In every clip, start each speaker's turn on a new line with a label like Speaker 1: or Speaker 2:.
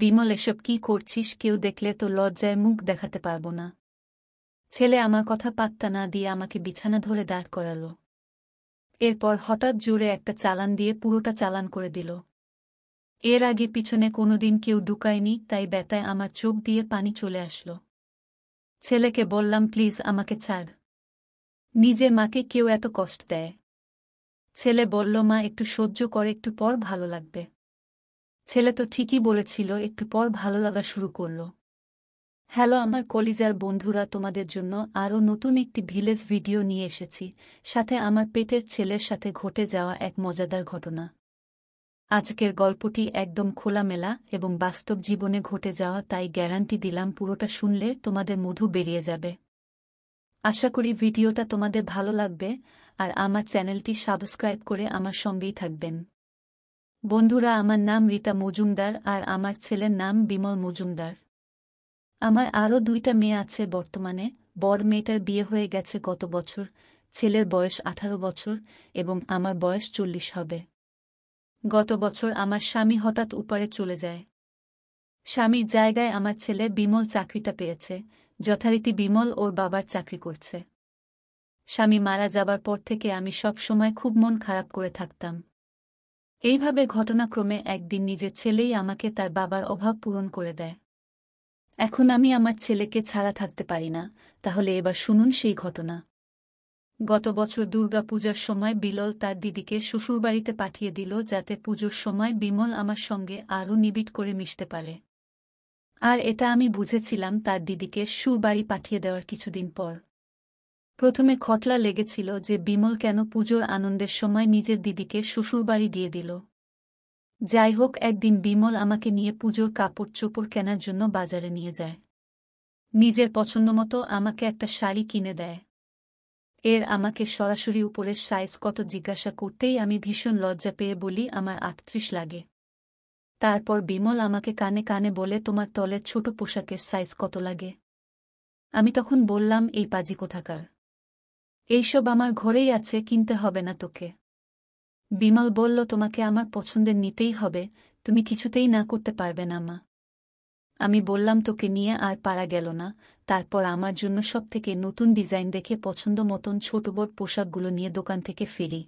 Speaker 1: বিমল এসব কি করছিস কেউ দেখলে তো লজ্জায় মুখ দেখাতে পারব না ছেলে আমার কথা পাত্তা না দিয়ে আমাকে বিছানা ধরে দাঁড় করাল এরপর হঠাৎ জোরে একটা চালান দিয়ে পুরোটা চালান করে দিল এর আগে পিছনে কোনোদিন কেউ ঢুকায়নি তাই ব্যথায় আমার চোখ দিয়ে পানি চলে আসলো ছেলেকে বললাম প্লিজ আমাকে ছাড় নিজের মাকে কেউ এত কষ্ট দেয় ছেলে বলল মা একটু সহ্য করে একটু পর ভালো লাগবে ছেলে তো ঠিকই বলেছিল একটু পর ভালো লাগা শুরু করল হ্যালো আমার কলিজার বন্ধুরা তোমাদের জন্য আরও নতুন একটি ভিলেজ ভিডিও নিয়ে এসেছি সাথে আমার পেটের ছেলের সাথে ঘটে যাওয়া এক মজাদার ঘটনা আজকের গল্পটি একদম খোলামেলা এবং বাস্তব জীবনে ঘটে যাওয়া তাই গ্যারান্টি দিলাম পুরোটা শুনলে তোমাদের মধু বেরিয়ে যাবে আশা করি ভিডিওটা তোমাদের ভালো লাগবে আর আমার চ্যানেলটি সাবস্ক্রাইব করে আমার সঙ্গেই থাকবেন বন্ধুরা আমার নাম রীতা মজুমদার আর আমার ছেলের নাম বিমল মজুমদার আমার আরও দুইটা মেয়ে আছে বর্তমানে বড় মেয়েটার বিয়ে হয়ে গেছে গত বছর ছেলের বয়স আঠারো বছর এবং আমার বয়স চল্লিশ হবে গত বছর আমার স্বামী হঠাৎ উপারে চলে যায় স্বামীর জায়গায় আমার ছেলে বিমল চাকরিটা পেয়েছে যথারীতি বিমল ওর বাবার চাকরি করছে স্বামী মারা যাবার পর থেকে আমি সব সময় খুব মন খারাপ করে থাকতাম এইভাবে ঘটনাক্রমে একদিন নিজের ছেলেই আমাকে তার বাবার অভাব পূরণ করে দেয় এখন আমি আমার ছেলেকে ছাড়া থাকতে পারি না তাহলে এবার শুনুন সেই ঘটনা গত বছর দুর্গা পূজার সময় বিলল তার দিদিকে শ্বশুরবাড়িতে পাঠিয়ে দিল যাতে পুজোর সময় বিমল আমার সঙ্গে আরও নিবিড় করে মিশতে পারে আর এটা আমি বুঝেছিলাম তার দিদিকে সুরবাড়ি পাঠিয়ে দেওয়ার কিছুদিন পর প্রথমে খটলা লেগেছিল যে বিমল কেন পুজোর আনন্দের সময় নিজের দিদিকে শ্বশুরবাড়ি দিয়ে দিল যাই হোক একদিন বিমল আমাকে নিয়ে পুজোর কাপড় চোপড় কেনার জন্য বাজারে নিয়ে যায় নিজের পছন্দমতো আমাকে একটা শাড়ি কিনে দেয় এর আমাকে সরাসরি উপরের সাইজ কত জিজ্ঞাসা করতেই আমি ভীষণ লজ্জা পেয়ে বলি আমার আটত্রিশ লাগে তারপর বিমল আমাকে কানে কানে বলে তোমার তলের ছোট পোশাকের সাইজ কত লাগে আমি তখন বললাম এই পাজি কোথাকার এইসব আমার ঘরেই আছে কিনতে হবে না তোকে বিমল বলল তোমাকে আমার পছন্দের নিতেই হবে তুমি কিছুতেই না করতে পারবে না মা আমি বললাম তোকে নিয়ে আর পারা গেল না তারপর আমার জন্য সব থেকে নতুন ডিজাইন দেখে পছন্দ মতন ছোট বড় পোশাকগুলো নিয়ে দোকান থেকে ফিরি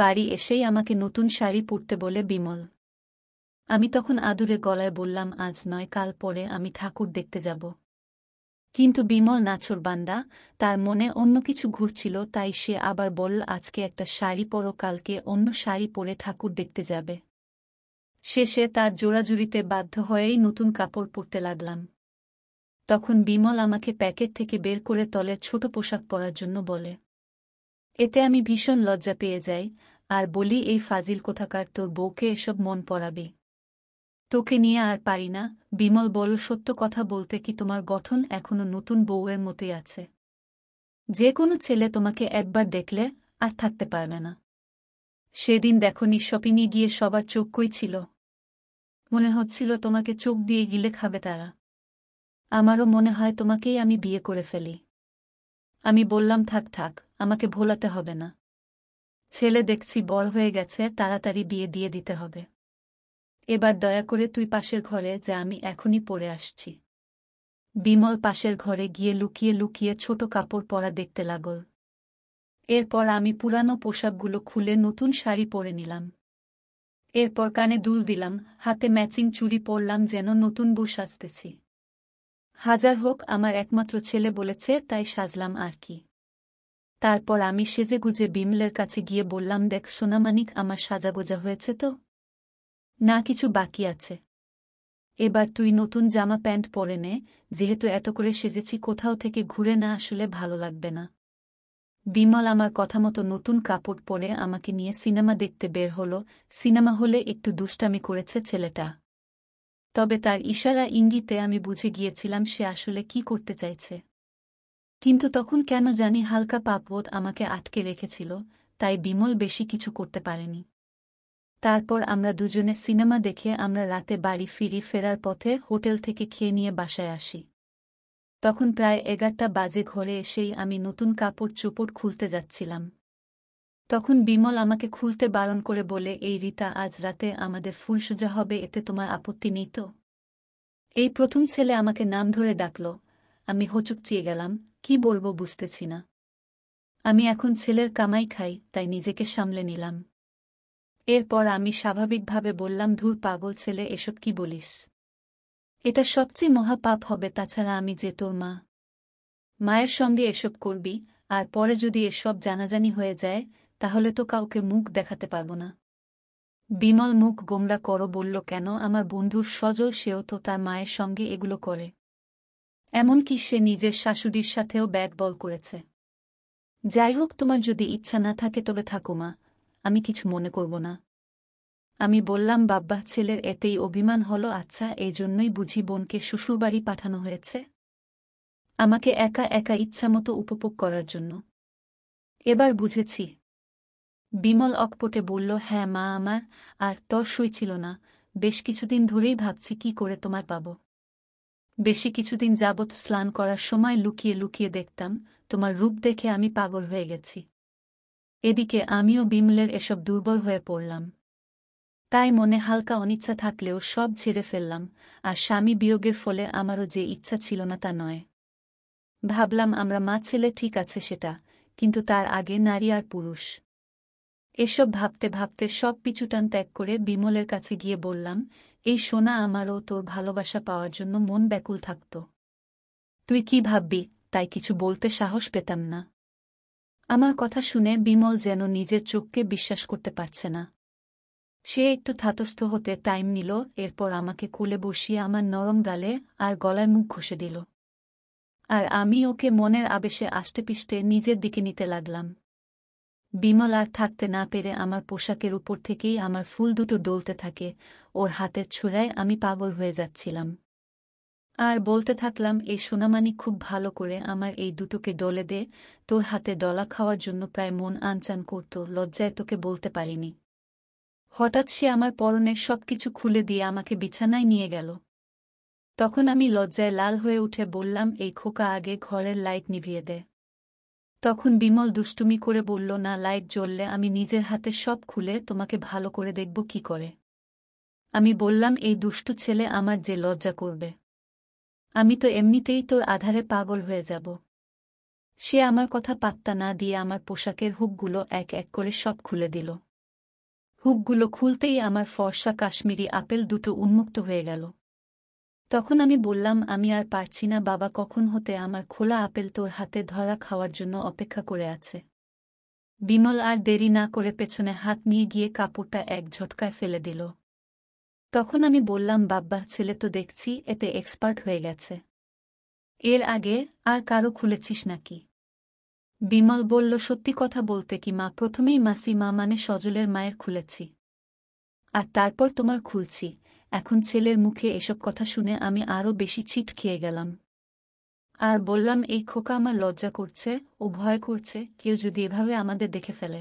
Speaker 1: বাড়ি এসেই আমাকে নতুন শাড়ি পরতে বলে বিমল আমি তখন আদুরে গলায় বললাম আজ নয় কাল পরে আমি ঠাকুর দেখতে যাব কিন্তু বিমল বান্দা তার মনে অন্য কিছু ঘুরছিল তাই সে আবার বলল আজকে একটা শাড়ি পরো কালকে অন্য শাড়ি পরে ঠাকুর দেখতে যাবে শেষে তার জোড়াজুড়িতে বাধ্য হয়েই নতুন কাপড় পরতে লাগলাম তখন বিমল আমাকে প্যাকেট থেকে বের করে তলের ছোট পোশাক পরার জন্য বলে এতে আমি ভীষণ লজ্জা পেয়ে যাই আর বলি এই ফাজিল কোথাকার তোর বউকে এসব মন পড়াবি তোকে নিয়ে আর পারি না বিমল বল সত্য কথা বলতে কি তোমার গঠন এখনো নতুন বউয়ের মতোই আছে যে কোনো ছেলে তোমাকে একবার দেখলে আর থাকতে পারবে না সেদিন নি শপিংয়ে গিয়ে সবার চোখই ছিল মনে হচ্ছিল তোমাকে চোখ দিয়ে গিলে খাবে তারা আমারও মনে হয় তোমাকেই আমি বিয়ে করে ফেলি আমি বললাম থাক থাক আমাকে ভোলাতে হবে না ছেলে দেখছি বড় হয়ে গেছে তাড়াতাড়ি বিয়ে দিয়ে দিতে হবে এবার দয়া করে তুই পাশের ঘরে যা আমি এখনই পরে আসছি বিমল পাশের ঘরে গিয়ে লুকিয়ে লুকিয়ে ছোট কাপড় পরা দেখতে লাগল এরপর আমি পুরানো পোশাকগুলো খুলে নতুন শাড়ি পরে নিলাম এরপর কানে দুল দিলাম হাতে ম্যাচিং চুরি পরলাম যেন নতুন বউ সাজতেছি হাজার হোক আমার একমাত্র ছেলে বলেছে তাই সাজলাম আর কি তারপর আমি সেজে গুজে বিমলের কাছে গিয়ে বললাম দেখ সোনামানিক আমার সাজাগোজা হয়েছে তো না কিছু বাকি আছে এবার তুই নতুন জামা প্যান্ট পরে নে যেহেতু এত করে সেজেছি কোথাও থেকে ঘুরে না আসলে ভালো লাগবে না বিমল আমার কথা মতো নতুন কাপড় পরে আমাকে নিয়ে সিনেমা দেখতে বের হলো সিনেমা হলে একটু দুষ্টামি করেছে ছেলেটা তবে তার ইশারা ইঙ্গিতে আমি বুঝে গিয়েছিলাম সে আসলে কি করতে চাইছে কিন্তু তখন কেন জানি হালকা পাপবোধ আমাকে আটকে রেখেছিল তাই বিমল বেশি কিছু করতে পারেনি তারপর আমরা দুজনে সিনেমা দেখে আমরা রাতে বাড়ি ফিরি ফেরার পথে হোটেল থেকে খেয়ে নিয়ে বাসায় আসি তখন প্রায় এগারটা বাজে ঘরে এসেই আমি নতুন কাপড় চুপড় খুলতে যাচ্ছিলাম তখন বিমল আমাকে খুলতে বারণ করে বলে এই রীতা আজ রাতে আমাদের ফুল সোজা হবে এতে তোমার আপত্তি নেই তো এই প্রথম ছেলে আমাকে নাম ধরে ডাকল আমি চিয়ে গেলাম কি বলবো বুঝতেছি না আমি এখন ছেলের কামাই খাই তাই নিজেকে সামলে নিলাম এরপর আমি স্বাভাবিকভাবে বললাম ধুর পাগল ছেলে এসব কি বলিস এটা সবচেয়ে মহাপাপ হবে তাছাড়া আমি যে তোর মা মায়ের সঙ্গে এসব করবি আর পরে যদি এসব জানাজানি হয়ে যায় তাহলে তো কাউকে মুখ দেখাতে পারবো না বিমল মুখ গোমরা করো বলল কেন আমার বন্ধুর সজল সেও তো তার মায়ের সঙ্গে এগুলো করে এমনকি সে নিজের শাশুড়ির সাথেও ব্যাট বল করেছে যাই হোক তোমার যদি ইচ্ছা না থাকে তবে থাকুমা আমি কিছু মনে করব না আমি বললাম বাব্বা ছেলের এতেই অভিমান হলো আচ্ছা এই জন্যই বুঝি বোনকে শ্বশুরবাড়ি পাঠানো হয়েছে আমাকে একা একা ইচ্ছামতো উপভোগ করার জন্য এবার বুঝেছি বিমল অকপটে বলল হ্যাঁ মা আমার আর তর সই ছিল না বেশ কিছুদিন ধরেই ভাবছি কি করে তোমায় পাব বেশি কিছুদিন যাবৎ স্নান করার সময় লুকিয়ে লুকিয়ে দেখতাম তোমার রূপ দেখে আমি পাগল হয়ে গেছি এদিকে আমিও বিমলের এসব দুর্বল হয়ে পড়লাম তাই মনে হালকা অনিচ্ছা থাকলেও সব ছেড়ে ফেললাম আর স্বামী বিয়োগের ফলে আমারও যে ইচ্ছা ছিল না তা নয় ভাবলাম আমরা মা ছেলে ঠিক আছে সেটা কিন্তু তার আগে নারী আর পুরুষ এসব ভাবতে ভাবতে সব পিছুটান ত্যাগ করে বিমলের কাছে গিয়ে বললাম এই সোনা আমারও তোর ভালোবাসা পাওয়ার জন্য মন ব্যাকুল থাকত তুই কি ভাববি তাই কিছু বলতে সাহস পেতাম না আমার কথা শুনে বিমল যেন নিজের চোখকে বিশ্বাস করতে পারছে না সে একটু থাতস্থ হতে টাইম নিল এরপর আমাকে কোলে বসিয়ে আমার নরম গালে আর গলায় মুখ ঘষে দিল আর আমি ওকে মনের আবেশে আষ্টেপিষ্টে নিজের দিকে নিতে লাগলাম বিমল আর থাকতে না পেরে আমার পোশাকের উপর থেকেই আমার ফুল দুটো ডলতে থাকে ওর হাতের ছোঁড়ায় আমি পাগল হয়ে যাচ্ছিলাম আর বলতে থাকলাম এই সোনামানি খুব ভালো করে আমার এই দুটোকে ডলে দে তোর হাতে ডলা খাওয়ার জন্য প্রায় মন আনচান করত লজ্জায় তোকে বলতে পারিনি হঠাৎ সে আমার পরনের সবকিছু খুলে দিয়ে আমাকে বিছানায় নিয়ে গেল তখন আমি লজ্জায় লাল হয়ে উঠে বললাম এই খোকা আগে ঘরের লাইট নিভিয়ে দে তখন বিমল দুষ্টুমি করে বলল না লাইট জ্বললে আমি নিজের হাতে সব খুলে তোমাকে ভালো করে দেখব কি করে আমি বললাম এই দুষ্টু ছেলে আমার যে লজ্জা করবে আমি তো এমনিতেই তোর আধারে পাগল হয়ে যাব সে আমার কথা পাত্তা না দিয়ে আমার পোশাকের হুকগুলো এক এক করে সব খুলে দিল হুকগুলো খুলতেই আমার ফর্সা কাশ্মীরি আপেল দুটো উন্মুক্ত হয়ে গেল তখন আমি বললাম আমি আর পারছি না বাবা কখন হতে আমার খোলা আপেল তোর হাতে ধরা খাওয়ার জন্য অপেক্ষা করে আছে বিমল আর দেরি না করে পেছনে হাত নিয়ে গিয়ে কাপড়টা এক ঝটকায় ফেলে দিল তখন আমি বললাম বাব্বা ছেলে তো দেখছি এতে এক্সপার্ট হয়ে গেছে এর আগে আর কারো খুলেছিস নাকি বিমল বলল সত্যি কথা বলতে কি মা প্রথমেই মাসি মা মানে সজলের মায়ের খুলেছি আর তারপর তোমার খুলছি এখন ছেলের মুখে এসব কথা শুনে আমি আরও বেশি ছিট খেয়ে গেলাম আর বললাম এই খোকা আমার লজ্জা করছে ও ভয় করছে কেউ যদি এভাবে আমাদের দেখে ফেলে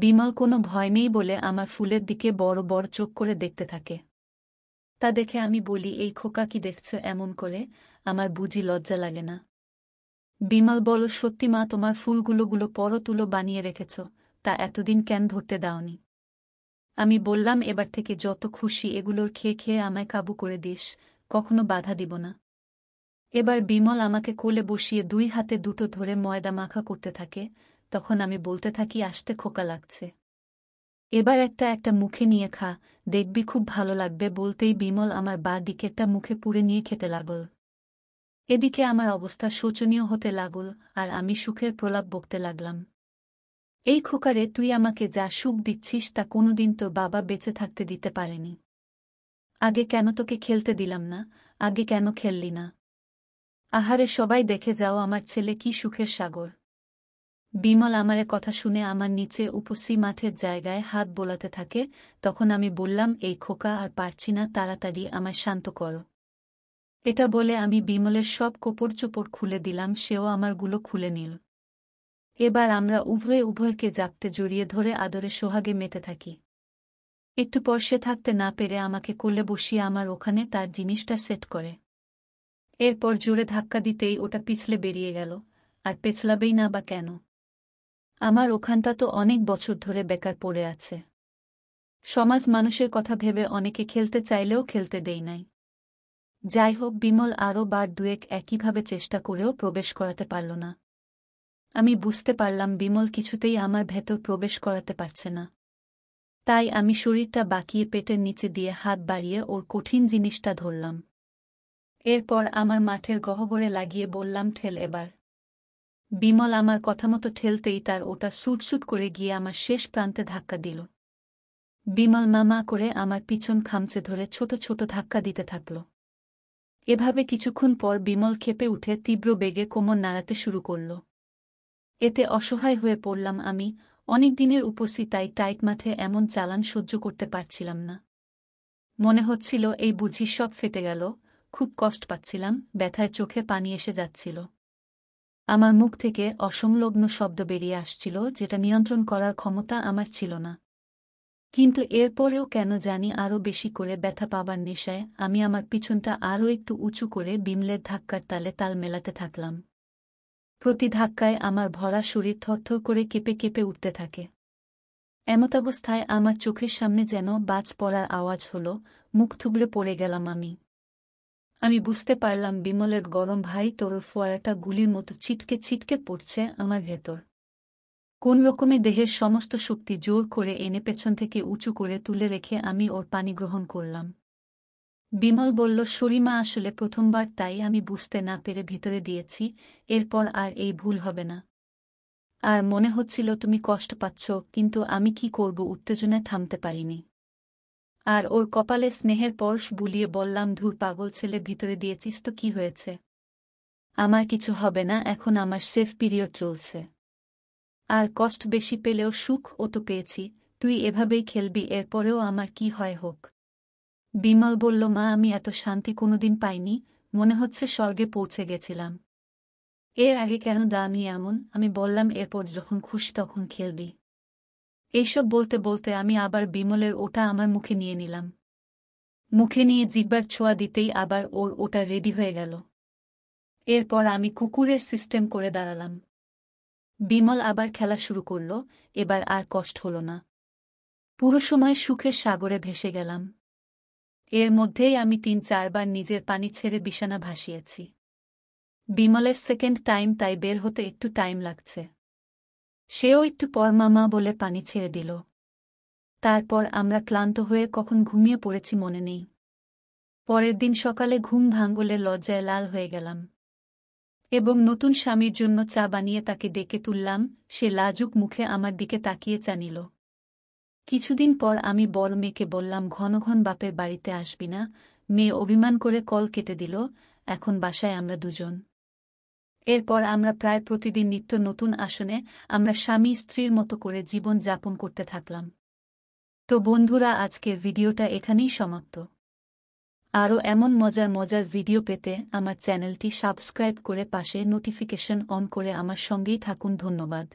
Speaker 1: বিমল কোনো ভয় নেই বলে আমার ফুলের দিকে বড় বড় চোখ করে দেখতে থাকে তা দেখে আমি বলি এই খোকা কি দেখছ এমন করে আমার বুঝি লজ্জা লাগে না বিমল বল সত্যি মা তোমার ফুলগুলোগুলো তুলো বানিয়ে রেখেছ তা এতদিন কেন ধরতে দাওনি আমি বললাম এবার থেকে যত খুশি এগুলোর খেয়ে খেয়ে আমায় কাবু করে দিস কখনো বাধা দিব না এবার বিমল আমাকে কোলে বসিয়ে দুই হাতে দুটো ধরে ময়দা মাখা করতে থাকে তখন আমি বলতে থাকি আসতে খোকা লাগছে এবার একটা একটা মুখে নিয়ে খা দেখবি খুব ভালো লাগবে বলতেই বিমল আমার বা দিকেরটা মুখে পুড়ে নিয়ে খেতে লাগল এদিকে আমার অবস্থা শোচনীয় হতে লাগল আর আমি সুখের প্রলাপ বকতে লাগলাম এই খোকারে তুই আমাকে যা সুখ দিচ্ছিস তা কোনোদিন তোর বাবা বেঁচে থাকতে দিতে পারেনি আগে কেন তোকে খেলতে দিলাম না আগে কেন খেললি না আহারে সবাই দেখে যাও আমার ছেলে কি সুখের সাগর বিমল আমারে কথা শুনে আমার নিচে উপসি মাঠের জায়গায় হাত বোলাতে থাকে তখন আমি বললাম এই খোকা আর পারছি না তাড়াতাড়ি আমায় শান্ত কর এটা বলে আমি বিমলের সব কোপড় চোপড় খুলে দিলাম সেও আমারগুলো খুলে নিল এবার আমরা উভয়ে উভয়কে জাপতে জড়িয়ে ধরে আদরে সোহাগে মেতে থাকি একটু পর সে থাকতে না পেরে আমাকে কোলে বসিয়ে আমার ওখানে তার জিনিসটা সেট করে এরপর জোরে ধাক্কা দিতেই ওটা পিছলে বেরিয়ে গেল আর পেছলাবেই না বা কেন আমার ওখানটা তো অনেক বছর ধরে বেকার পড়ে আছে সমাজ মানুষের কথা ভেবে অনেকে খেলতে চাইলেও খেলতে দেই নাই যাই হোক বিমল আরও বার দুয়েক একইভাবে চেষ্টা করেও প্রবেশ করাতে পারল না আমি বুঝতে পারলাম বিমল কিছুতেই আমার ভেতর প্রবেশ করাতে পারছে না তাই আমি শরীরটা বাঁকিয়ে পেটের নিচে দিয়ে হাত বাড়িয়ে ওর কঠিন জিনিসটা ধরলাম এরপর আমার মাঠের গহবরে লাগিয়ে বললাম ঠেল এবার বিমল আমার কথামতো ঠেলতেই তার ওটা সুটসুট করে গিয়ে আমার শেষ প্রান্তে ধাক্কা দিল বিমল মামা করে আমার পিছন খামচে ধরে ছোট ছোট ধাক্কা দিতে থাকল এভাবে কিছুক্ষণ পর বিমল খেপে উঠে তীব্র বেগে কোমর নাড়াতে শুরু করল এতে অসহায় হয়ে পড়লাম আমি অনেক দিনের উপস্থিত তাই টাইট মাঠে এমন চালান সহ্য করতে পারছিলাম না মনে হচ্ছিল এই বুঝি সব ফেটে গেল খুব কষ্ট পাচ্ছিলাম ব্যথায় চোখে পানি এসে যাচ্ছিল আমার মুখ থেকে অসংলগ্ন শব্দ বেরিয়ে আসছিল যেটা নিয়ন্ত্রণ করার ক্ষমতা আমার ছিল না কিন্তু এরপরেও কেন জানি আরও বেশি করে ব্যথা পাবার নেশায় আমি আমার পিছনটা আরও একটু উঁচু করে বিমলের ধাক্কার তালে তাল মেলাতে থাকলাম প্রতি ধাক্কায় আমার ভরা শরীর থরথর করে কেঁপে কেঁপে উঠতে থাকে এমতাবস্থায় আমার চোখের সামনে যেন বাজ পড়ার আওয়াজ হল মুখ থুবড়ে পড়ে গেলাম আমি আমি বুঝতে পারলাম বিমলের গরম ভাই তোর ফোয়ারাটা গুলির মতো ছিটকে ছিটকে পড়ছে আমার ভেতর কোন রকমে দেহের সমস্ত শক্তি জোর করে এনে পেছন থেকে উঁচু করে তুলে রেখে আমি ওর পানি গ্রহণ করলাম বিমল বলল শরীমা আসলে প্রথমবার তাই আমি বুঝতে না পেরে ভিতরে দিয়েছি এরপর আর এই ভুল হবে না আর মনে হচ্ছিল তুমি কষ্ট পাচ্ছ কিন্তু আমি কি করব উত্তেজনায় থামতে পারিনি আর ওর কপালে স্নেহের পরশ বুলিয়ে বললাম ধুর পাগল ছেলে ভিতরে দিয়েছিস তো কি হয়েছে আমার কিছু হবে না এখন আমার সেফ পিরিয়ড চলছে আর কষ্ট বেশি পেলেও সুখ ও তো পেয়েছি তুই এভাবেই খেলবি এরপরেও আমার কি হয় হোক বিমল বলল মা আমি এত শান্তি কোনোদিন পাইনি মনে হচ্ছে স্বর্গে পৌঁছে গেছিলাম এর আগে কেন দানি এমন আমি বললাম এরপর যখন খুশি তখন খেলবি এইসব বলতে বলতে আমি আবার বিমলের ওটা আমার মুখে নিয়ে নিলাম মুখে নিয়ে জিব্বার ছোঁয়া দিতেই আবার ওর ওটা রেডি হয়ে গেল এরপর আমি কুকুরের সিস্টেম করে দাঁড়ালাম বিমল আবার খেলা শুরু করল এবার আর কষ্ট হল না পুরো সময় সুখের সাগরে ভেসে গেলাম এর মধ্যেই আমি তিন চারবার নিজের পানি ছেড়ে বিছানা ভাসিয়েছি বিমলের সেকেন্ড টাইম তাই বের হতে একটু টাইম লাগছে সেও একটু পর মামা বলে পানি ছেড়ে দিল তারপর আমরা ক্লান্ত হয়ে কখন ঘুমিয়ে পড়েছি মনে নেই পরের দিন সকালে ঘুম ভাঙ্গলে লজ্জায় লাল হয়ে গেলাম এবং নতুন স্বামীর জন্য চা বানিয়ে তাকে ডেকে তুললাম সে লাজুক মুখে আমার দিকে তাকিয়ে চানিল কিছুদিন পর আমি বড় মেয়েকে বললাম ঘন ঘন বাপের বাড়িতে আসবি না মেয়ে অভিমান করে কল কেটে দিল এখন বাসায় আমরা দুজন এরপর আমরা প্রায় প্রতিদিন নিত্য নতুন আসনে আমরা স্বামী স্ত্রীর মতো করে জীবন যাপন করতে থাকলাম তো বন্ধুরা আজকের ভিডিওটা এখানেই সমাপ্ত আরও এমন মজার মজার ভিডিও পেতে আমার চ্যানেলটি সাবস্ক্রাইব করে পাশে নোটিফিকেশন অন করে আমার সঙ্গেই থাকুন ধন্যবাদ